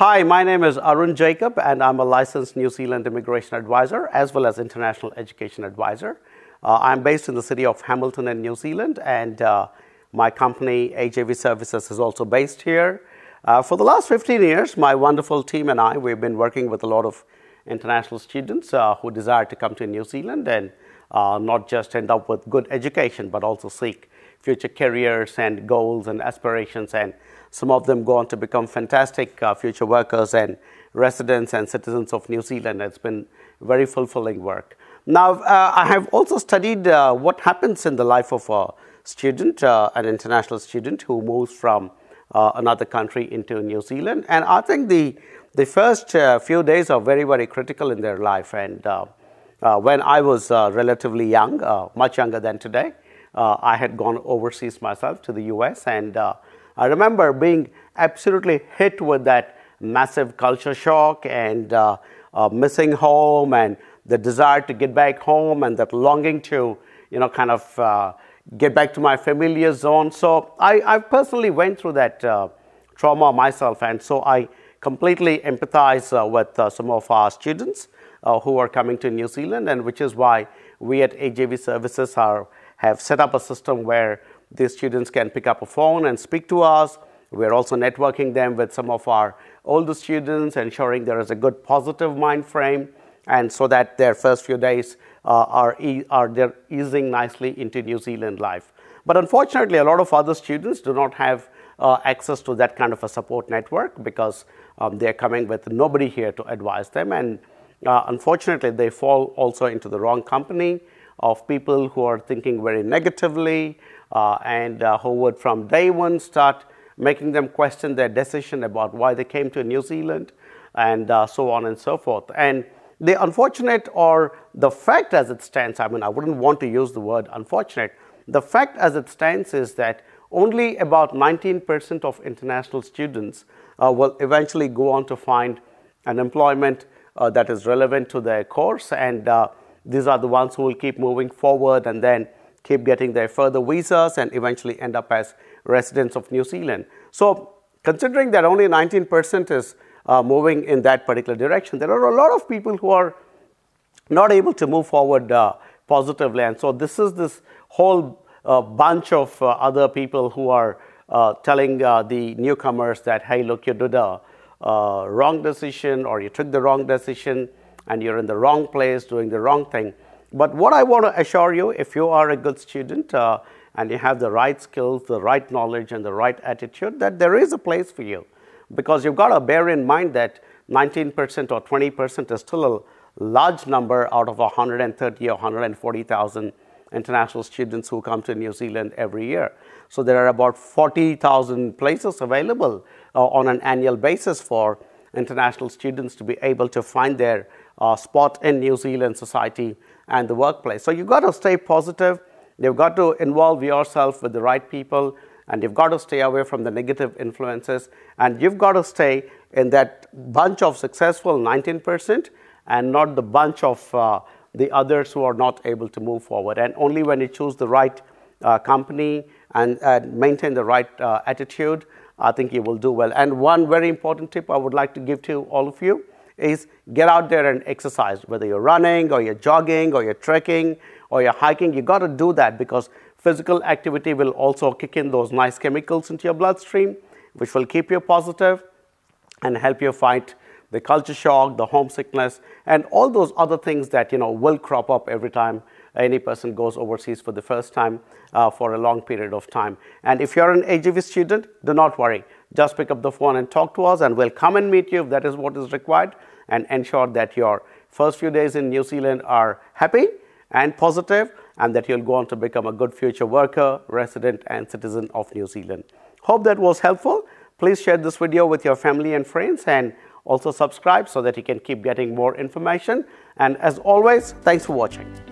Hi, my name is Arun Jacob, and I'm a licensed New Zealand immigration advisor as well as international education advisor. Uh, I'm based in the city of Hamilton in New Zealand, and uh, my company, AJV Services, is also based here. Uh, for the last 15 years, my wonderful team and I, we've been working with a lot of international students uh, who desire to come to New Zealand and uh, not just end up with good education, but also seek future careers and goals and aspirations. And some of them go on to become fantastic uh, future workers and residents and citizens of New Zealand. It's been very fulfilling work. Now, uh, I have also studied uh, what happens in the life of a student, uh, an international student who moves from uh, another country into New Zealand. And I think the, the first uh, few days are very, very critical in their life. And when I was relatively young, much younger than today, uh, I had gone overseas myself to the US, and uh, I remember being absolutely hit with that massive culture shock and uh, uh, missing home and the desire to get back home and that longing to, you know, kind of uh, get back to my familiar zone. So I, I personally went through that uh, trauma myself, and so I completely empathize with some of our students who are coming to New Zealand, and which is why we at AJV Services are have set up a system where these students can pick up a phone and speak to us. We're also networking them with some of our older students, ensuring there is a good positive mind frame, and so that their first few days uh, are, e are they're easing nicely into New Zealand life. But unfortunately, a lot of other students do not have uh, access to that kind of a support network because um, they're coming with nobody here to advise them. And uh, unfortunately, they fall also into the wrong company of people who are thinking very negatively uh, and uh, who would from day one start making them question their decision about why they came to New Zealand and uh, so on and so forth. And the unfortunate or the fact as it stands, I mean, I wouldn't want to use the word unfortunate, the fact as it stands is that only about 19% of international students uh, will eventually go on to find an employment uh, that is relevant to their course and uh, these are the ones who will keep moving forward and then keep getting their further visas and eventually end up as residents of New Zealand. So considering that only 19% is uh, moving in that particular direction, there are a lot of people who are not able to move forward uh, positively. And so this is this whole uh, bunch of uh, other people who are uh, telling uh, the newcomers that, hey, look, you did a wrong decision or you took the wrong decision and you're in the wrong place doing the wrong thing. But what I want to assure you, if you are a good student uh, and you have the right skills, the right knowledge, and the right attitude, that there is a place for you. Because you've got to bear in mind that 19% or 20% is still a large number out of 130 or 140,000 international students who come to New Zealand every year. So there are about 40,000 places available uh, on an annual basis for international students to be able to find their uh, in New Zealand society and the workplace. So you've got to stay positive. You've got to involve yourself with the right people and you've got to stay away from the negative influences and you've got to stay in that bunch of successful 19% and not the bunch of uh, the others who are not able to move forward. And only when you choose the right uh, company and, and maintain the right uh, attitude, I think you will do well. And one very important tip I would like to give to all of you is get out there and exercise, whether you're running or you're jogging or you're trekking or you're hiking. You got to do that because physical activity will also kick in those nice chemicals into your bloodstream, which will keep you positive and help you fight the culture shock, the homesickness, and all those other things that you know will crop up every time any person goes overseas for the first time uh, for a long period of time. And if you're an AGV student, do not worry just pick up the phone and talk to us and we'll come and meet you if that is what is required and ensure that your first few days in New Zealand are happy and positive and that you'll go on to become a good future worker, resident and citizen of New Zealand. Hope that was helpful. Please share this video with your family and friends and also subscribe so that you can keep getting more information. And as always, thanks for watching.